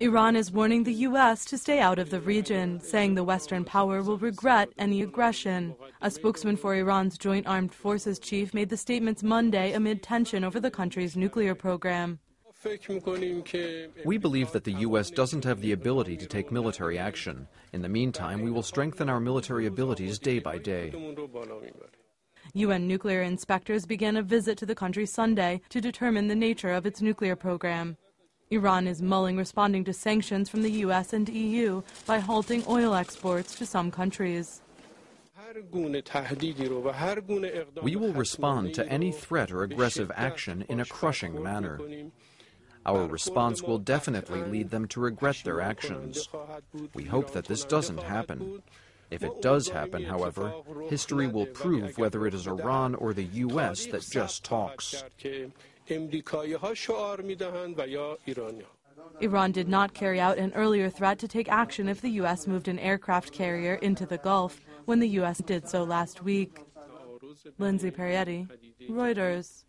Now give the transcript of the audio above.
Iran is warning the U.S. to stay out of the region, saying the Western power will regret any aggression. A spokesman for Iran's Joint Armed Forces chief made the statements Monday amid tension over the country's nuclear program. We believe that the U.S. doesn't have the ability to take military action. In the meantime, we will strengthen our military abilities day by day. UN nuclear inspectors began a visit to the country Sunday to determine the nature of its nuclear program. Iran is mulling responding to sanctions from the U.S. and EU by halting oil exports to some countries. We will respond to any threat or aggressive action in a crushing manner. Our response will definitely lead them to regret their actions. We hope that this doesn't happen. If it does happen, however, history will prove whether it is Iran or the U.S. that just talks. Iran did not carry out an earlier threat to take action if the U.S. moved an aircraft carrier into the Gulf when the U.S. did so last week. Lindsay Perietti, Reuters.